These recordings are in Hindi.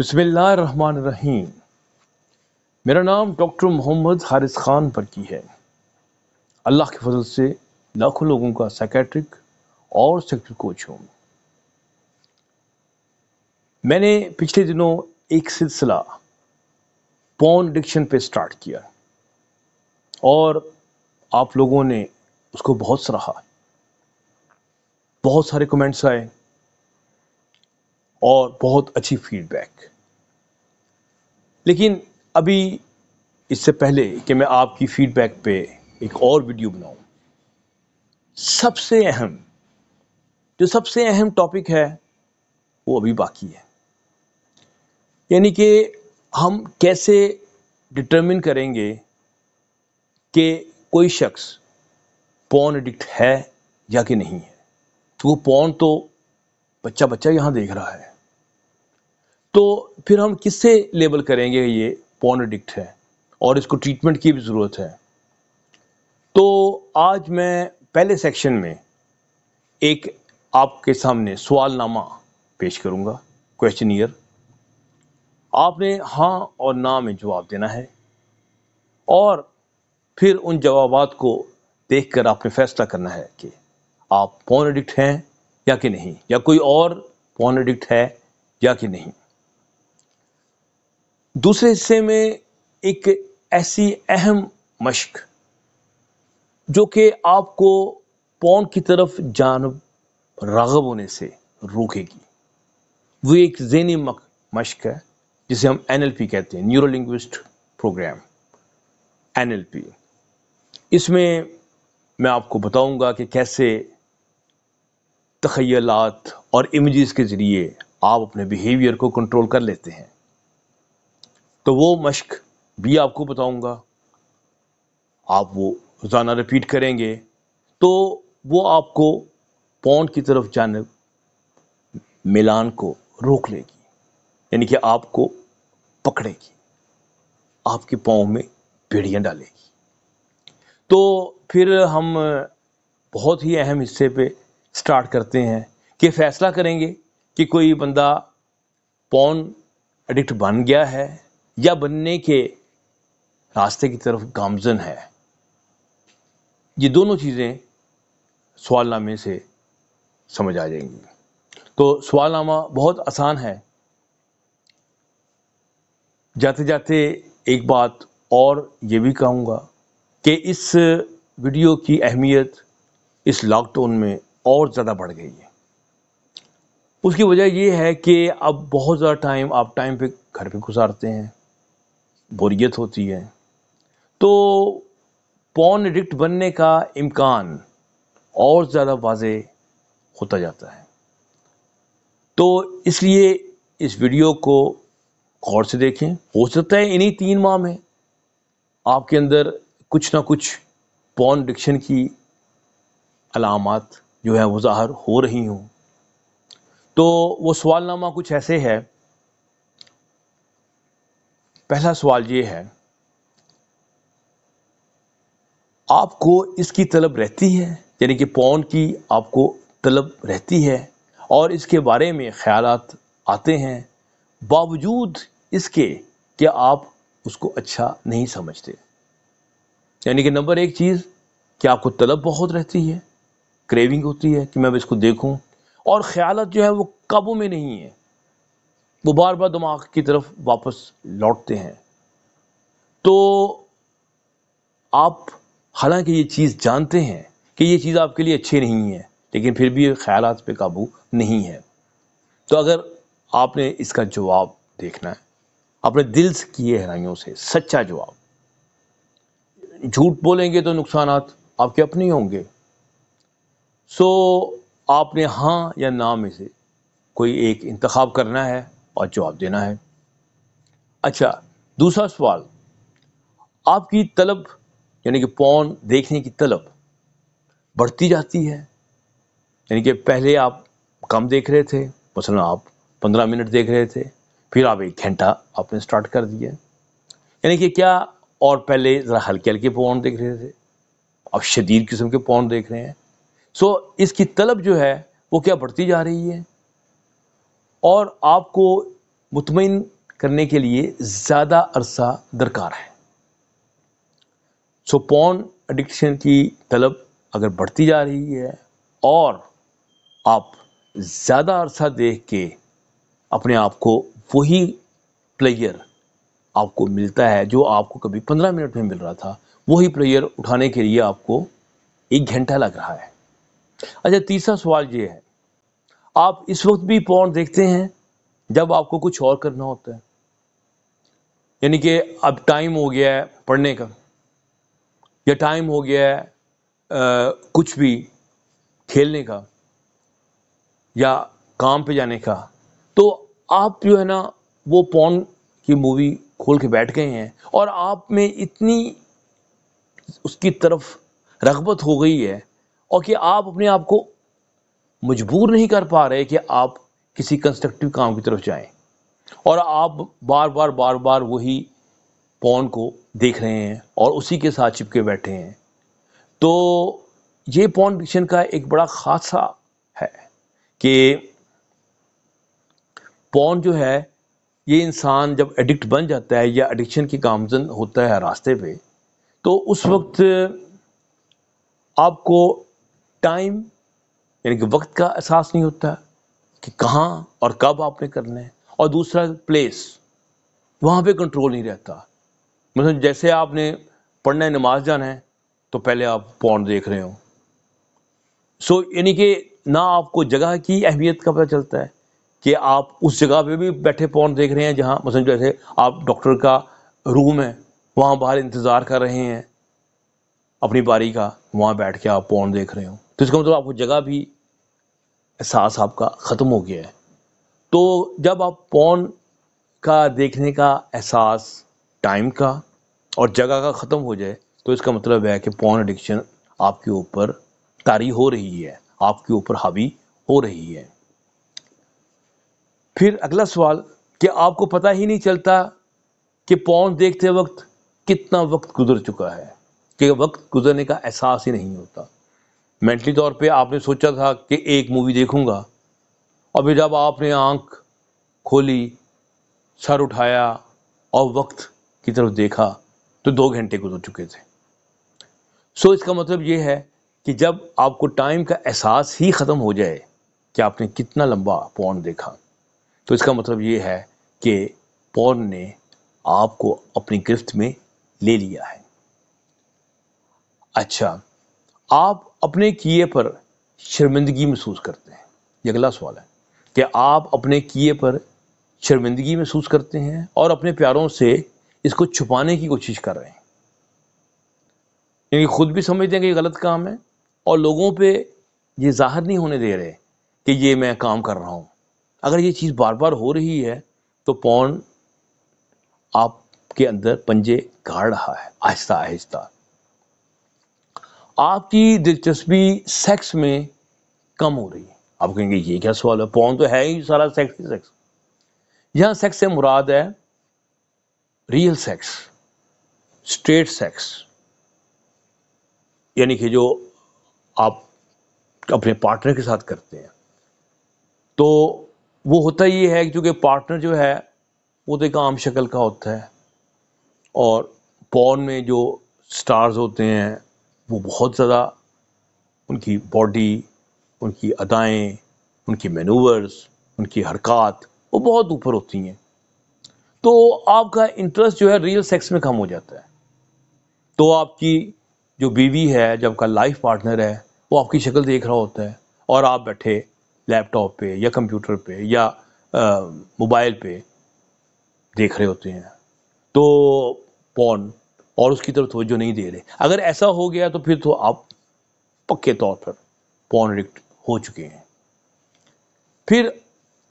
रहीम मेरा नाम डॉक्टर मोहम्मद हारिस ख़ान पर की है अल्लाह के फजल से लाखों लोगों का साइकेट्रिक और सेक्टर कोच हूँ मैंने पिछले दिनों एक सिलसिला पॉन एडिक्शन पे स्टार्ट किया और आप लोगों ने उसको बहुत सराहा बहुत सारे कमेंट्स आए और बहुत अच्छी फीडबैक लेकिन अभी इससे पहले कि मैं आपकी फीडबैक पे एक और वीडियो बनाऊं सबसे अहम जो सबसे अहम टॉपिक है वो अभी बाकी है यानी कि हम कैसे डिटरमिन करेंगे कि कोई शख्स पॉन एडिक्ट है या कि नहीं है तो वो पॉन तो बच्चा बच्चा यहाँ देख रहा है तो फिर हम किससे लेबल करेंगे ये पोन एडिक्ट है और इसको ट्रीटमेंट की भी ज़रूरत है तो आज मैं पहले सेक्शन में एक आपके सामने सवालनामा पेश करूंगा क्वेश्चन ईयर आपने हाँ और ना में जवाब देना है और फिर उन जवाब को देखकर आपने फैसला करना है कि आप पोन एडिक्ट हैं या कि नहीं या कोई और पोन एडिक्ट है या कि नहीं दूसरे हिस्से में एक ऐसी अहम मश्क जो कि आपको पौन की तरफ जानब रागब होने से रोकेगी वो एक जहनी मश्क है जिसे हम एनएलपी कहते हैं न्यूरो लिंग्विस्ट प्रोग्राम एनएलपी इसमें मैं आपको बताऊंगा कि कैसे तखयलात और इमेजेस के ज़रिए आप अपने बिहेवियर को कंट्रोल कर लेते हैं तो वो मश्क भी आपको बताऊंगा आप वो रोज़ाना रिपीट करेंगे तो वो आपको पौंड की तरफ जाने मिलान को रोक लेगी यानी कि आपको पकड़ेगी आपके पाँव में बेड़ियाँ डालेगी तो फिर हम बहुत ही अहम हिस्से पे स्टार्ट करते हैं कि फैसला करेंगे कि कोई बंदा पौन एडिक्ट बन गया है या बनने के रास्ते की तरफ गामजन है ये दोनों चीज़ें सवालनामे से समझ आ जाएंगी तो सवालनामा बहुत आसान है जाते जाते एक बात और ये भी कहूँगा कि इस वीडियो की अहमियत इस लॉकडाउन में और ज़्यादा बढ़ गई है उसकी वजह ये है कि अब बहुत ज़्यादा टाइम आप टाइम पे घर पे गुजारते हैं बोरियत होती है तो पॉन एडिक्ट बनने का इम्कान और ज़्यादा वाज होता जाता है तो इसलिए इस वीडियो को गौर से देखें हो सकता है इन्हीं तीन माह में आपके अंदर कुछ ना कुछ पॉन एडिक्शन की अलामत जो है वो ज़ाहर हो रही हों तो वो सवालनामा कुछ ऐसे है पहला सवाल ये है आपको इसकी तलब रहती है यानी कि पौन की आपको तलब रहती है और इसके बारे में ख्याल आते हैं बावजूद इसके कि आप उसको अच्छा नहीं समझते यानी कि नंबर एक चीज़ कि आपको तलब बहुत रहती है क्रेविंग होती है कि मैं इसको देखूं और ख्यालत जो है वो काबू में नहीं है वो बार बार दिमाग की तरफ वापस लौटते हैं तो आप हालांकि ये चीज़ जानते हैं कि ये चीज़ आपके लिए अच्छी नहीं है लेकिन फिर भी ख्याल पे काबू नहीं है तो अगर आपने इसका जवाब देखना है अपने दिल से किए हैरानियों से सच्चा जवाब झूठ बोलेंगे तो नुकसान आपके अपने ही होंगे सो आपने हाँ या ना में से कोई एक इंतखब करना है और जवाब देना है अच्छा दूसरा सवाल आपकी तलब यानी कि पौन देखने की तलब बढ़ती जाती है यानी कि पहले आप कम देख रहे थे मसलन आप पंद्रह मिनट देख रहे थे फिर आप एक घंटा आपने स्टार्ट कर दिया यानी कि क्या और पहले ज़रा हल्के हल्के पौन देख रहे थे अब शदीद किस्म के पौन देख रहे हैं सो इसकी तलब जो है वो क्या बढ़ती जा रही है और आपको मुतमिन करने के लिए ज़्यादा अरसा दरकार है सो पॉन एडिक्शन की तलब अगर बढ़ती जा रही है और आप ज़्यादा अरसा देख के अपने आप को वही प्लेयर आपको मिलता है जो आपको कभी पंद्रह मिनट में मिल रहा था वही प्लेयर उठाने के लिए आपको एक घंटा लग रहा है अच्छा तीसरा सवाल ये है आप इस वक्त भी पौन देखते हैं जब आपको कुछ और करना होता है यानी कि अब टाइम हो गया है पढ़ने का या टाइम हो गया है आ, कुछ भी खेलने का या काम पे जाने का तो आप जो है ना वो पौन की मूवी खोल के बैठ गए हैं और आप में इतनी उसकी तरफ रगबत हो गई है और कि आप अपने आप को मजबूर नहीं कर पा रहे कि आप किसी कंस्ट्रक्टिव काम की तरफ जाएं और आप बार बार बार बार वही पौन को देख रहे हैं और उसी के साथ चिपके बैठे हैं तो ये पौन डिक्शन का एक बड़ा खासा है कि पौन जो है ये इंसान जब एडिक्ट बन जाता है या एडिक्शन की कामजन होता है रास्ते पे तो उस वक्त आपको टाइम यानी कि वक्त का एहसास नहीं होता कि कहाँ और कब आपने करना है और दूसरा प्लेस वहाँ पे कंट्रोल नहीं रहता मतलब जैसे आपने पढ़ना है नमाज जाना है तो पहले आप पौन देख रहे हो सो यानी कि ना आपको जगह की अहमियत का पता चलता है कि आप उस जगह पे भी बैठे पौन देख रहे हैं जहाँ मतलब जैसे आप डॉक्टर का रूम है वहाँ बाहर इंतज़ार कर रहे हैं अपनी बारी का वहाँ बैठ के आप पौन देख रहे हो तो इसका मतलब आपको जगह भी एहसास आपका ख़त्म हो गया है तो जब आप पौन का देखने का एहसास टाइम का और जगह का ख़त्म हो जाए तो इसका मतलब है कि पौन एडिक्शन आपके ऊपर तारी हो रही है आपके ऊपर हावी हो रही है फिर अगला सवाल कि आपको पता ही नहीं चलता कि पौन देखते वक्त कितना वक्त गुजर चुका है कि वक्त गुजरने का एहसास ही नहीं होता मेंटली तौर पे आपने सोचा था कि एक मूवी देखूंगा और फिर जब आपने आंख खोली सर उठाया और वक्त की तरफ देखा तो दो घंटे गुजर चुके थे सो so, इसका मतलब ये है कि जब आपको टाइम का एहसास ही ख़त्म हो जाए कि आपने कितना लंबा पौन देखा तो इसका मतलब ये है कि पौन ने आपको अपनी गिरफ्त में ले लिया है अच्छा आप अपने किए पर शर्मिंदगी महसूस करते हैं ये अगला सवाल है कि आप अपने किए पर शर्मिंदगी महसूस करते हैं और अपने प्यारों से इसको छुपाने की कोशिश कर रहे हैं क्योंकि खुद भी समझते हैं कि ये गलत काम है और लोगों पे ये जाहिर नहीं होने दे रहे कि ये मैं काम कर रहा हूँ अगर ये चीज़ बार बार हो रही है तो पौन आपके अंदर पंजे गाड़ रहा है आहिस्ता आहिस्ता आपकी दिलचस्पी सेक्स में कम हो रही है आप कहेंगे ये क्या सवाल है पौन तो है ही सारा सेक्स ही सेक्स यहाँ सेक्स से मुराद है रियल सेक्स स्ट्रेट सेक्स यानी कि जो आप अपने पार्टनर के साथ करते हैं तो वो होता ये है क्योंकि पार्टनर जो है वो तो एक आम शक्ल का होता है और पौन में जो स्टार्स होते हैं वो बहुत ज़्यादा उनकी बॉडी उनकी अदाएँ उनकी मैनूवर्स उनकी हरकत वो बहुत ऊपर होती हैं तो आपका इंटरेस्ट जो है रियल सेक्स में कम हो जाता है तो आपकी जो बीवी है जो आपका लाइफ पार्टनर है वो आपकी शक्ल देख रहा होता है और आप बैठे लैपटॉप पे या कंप्यूटर पे या मोबाइल पे देख रहे होते हैं तो पॉन और उसकी तरफ तोज्जो नहीं दे रहे अगर ऐसा हो गया तो फिर तो आप पक्के तौर पर पॉनरिक्ट एडिक्ट हो चुके हैं फिर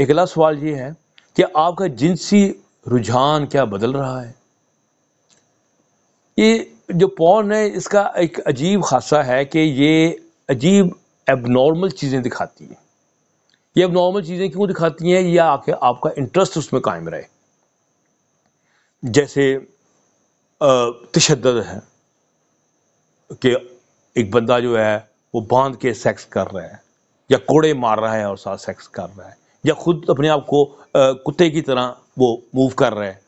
अगला सवाल ये है कि आपका जिनसी रुझान क्या बदल रहा है ये जो पॉन है इसका एक अजीब खासा है कि ये अजीब एबनॉर्मल चीज़ें दिखाती हैं ये एबनॉर्मल चीज़ें क्यों दिखाती हैं या आके आपका इंटरेस्ट उसमें कायम रहे जैसे तशद है कि एक बंदा जो है वो बांध के सेक्स कर रहा है या कोड़े मार रहा है और साथ सेक्स कर रहा है या खुद अपने आप को कुत्ते की तरह वो मूव कर रहा है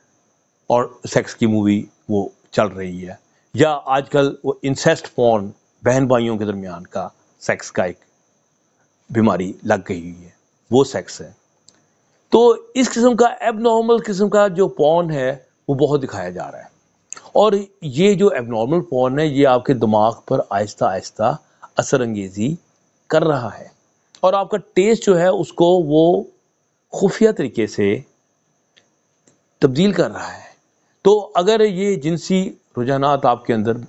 और सेक्स की मूवी वो चल रही है या आजकल वो इंसेस्ट फोन बहन भाइयों के दरमियान का सेक्स का एक बीमारी लग गई हुई है वो सेक्स है तो इस किस्म का एबनॉर्मल किस्म का जो पॉन है वो बहुत दिखाया जा रहा है और ये जो एबनॉर्मल पॉर्न है ये आपके दिमाग पर आहिस्ता आहिस्ता असर अंगेज़ी कर रहा है और आपका टेस्ट जो है उसको वो खुफिया तरीके से तब्दील कर रहा है तो अगर ये जिनसी रुझाना आपके अंदर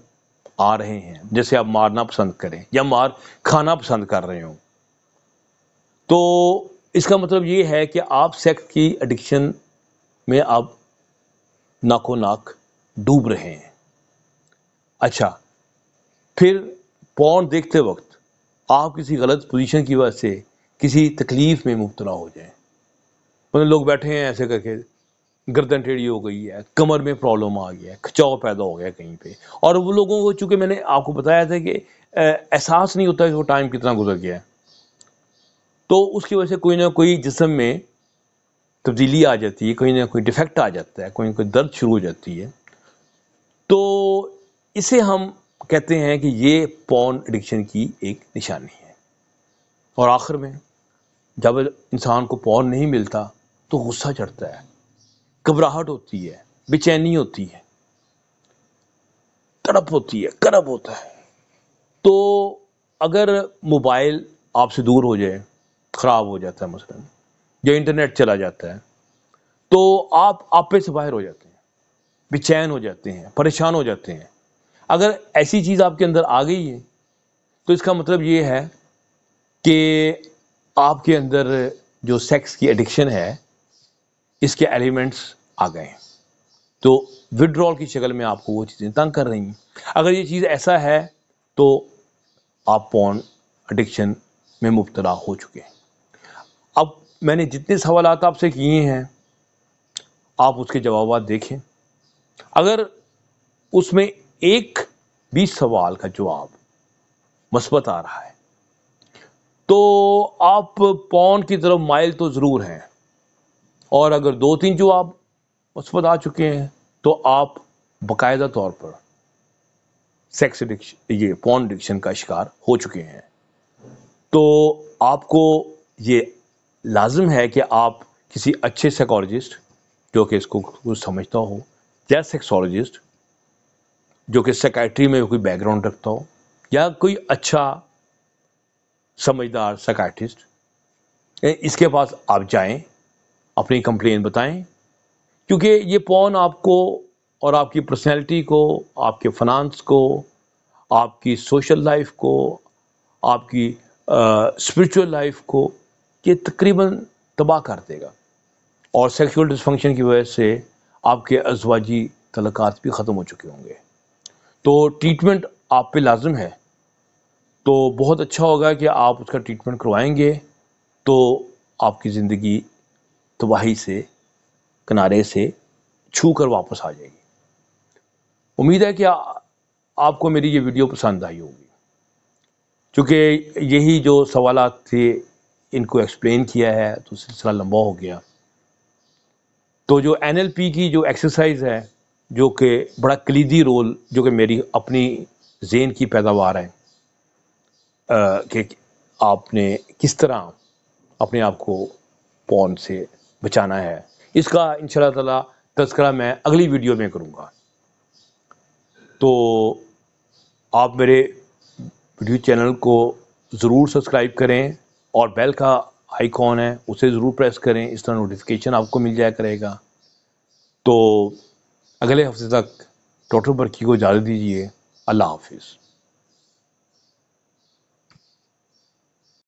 आ रहे हैं जैसे आप मारना पसंद करें या मार खाना पसंद कर रहे हो तो इसका मतलब ये है कि आप सेक्स की एडिक्शन में आप नाको नाक डूब रहे हैं अच्छा फिर पौन देखते वक्त आप किसी गलत पोजीशन की वजह से किसी तकलीफ़ में मुबतला हो जाए मतलब लोग बैठे हैं ऐसे करके गर्दन टेढ़ी हो गई है कमर में प्रॉब्लम आ गया है खिंचाव पैदा हो गया कहीं पे और वो लोगों को चूँकि मैंने आपको बताया था कि एहसास नहीं होता कि वो टाइम कितना गुजर गया है तो उसकी वजह से कोई ना कोई जिसम में तब्दीली आ जाती है कोई ना कोई डिफेक्ट आ जाता है कोई ना कोई दर्द शुरू हो जाती है तो इसे हम कहते हैं कि ये पॉन एडिक्शन की एक निशानी है और आखिर में जब इंसान को पॉन नहीं मिलता तो गुस्सा चढ़ता है घबराहट होती है बेचैनी होती है तड़प होती है कड़प होता है तो अगर मोबाइल आपसे दूर हो जाए ख़राब हो जाता है मसलन या इंटरनेट चला जाता है तो आप आपे से बाहर हो जाते हैं बेचैन हो जाते हैं परेशान हो जाते हैं अगर ऐसी चीज़ आपके अंदर आ गई है तो इसका मतलब ये है कि आपके अंदर जो सेक्स की एडिक्शन है इसके एलिमेंट्स आ गए तो विड्रॉल की शक्ल में आपको वो चीज़ें तंग कर रही हैं अगर ये चीज़ ऐसा है तो आप पॉन एडिक्शन में मुबतला हो चुके हैं अब मैंने जितने सवाल आपसे किए हैं आप उसके जवाब देखें अगर उसमें एक भी सवाल का जवाब मस्बत आ रहा है तो आप पौन की तरफ माइल तो ज़रूर हैं और अगर दो तीन जवाब मस्बत आ चुके हैं तो आप बाकायदा तौर पर सेक्स एडिक्शन ये पौन एडिक्शन का शिकार हो चुके हैं तो आपको ये लाजम है कि आप किसी अच्छे साइकोलॉजिस्ट जो कि इसको समझता हो या सेक्सोलॉजिस्ट जो कि सकाइट्री में कोई बैकग्राउंड रखता हो या कोई अच्छा समझदार सकाइटिस्ट इसके पास आप जाएं अपनी कंप्लेन बताएं क्योंकि ये पौन आपको और आपकी पर्सनैलिटी को आपके फनान्स को आपकी सोशल लाइफ को आपकी स्पिरिचुअल लाइफ को ये तकरीबन तबाह कर देगा और सेक्सुअल डिसफंक्शन की वजह से आपके अजवाजी तलक़ात भी ख़त्म हो चुके होंगे तो ट्रीटमेंट आप पे लाजम है तो बहुत अच्छा होगा कि आप उसका ट्रीटमेंट करवाएंगे तो आपकी ज़िंदगी तबाही से किनारे से छू कर वापस आ जाएगी उम्मीद है कि आ, आपको मेरी ये वीडियो पसंद आई होगी चूँकि यही जो सवाल थे इनको एक्सप्लेन किया है तो सिलसिला लंबा हो गया तो जो एन की जो एक्सरसाइज है जो कि बड़ा कलीदी रोल जो कि मेरी अपनी जेन की पैदावार है कि आपने किस तरह अपने आप को पौन से बचाना है इसका इन तला तस्करा मैं अगली वीडियो में करूँगा तो आप मेरे वीडियो चैनल को ज़रूर सब्सक्राइब करें और बेल का आइकॉन है उसे ज़रूर प्रेस करें इस तरह नोटिफिकेशन आपको मिल जाया करेगा तो अगले हफ्ते तक डॉक्टर बर्की को इजाज़त दीजिए अल्लाह हाफिज़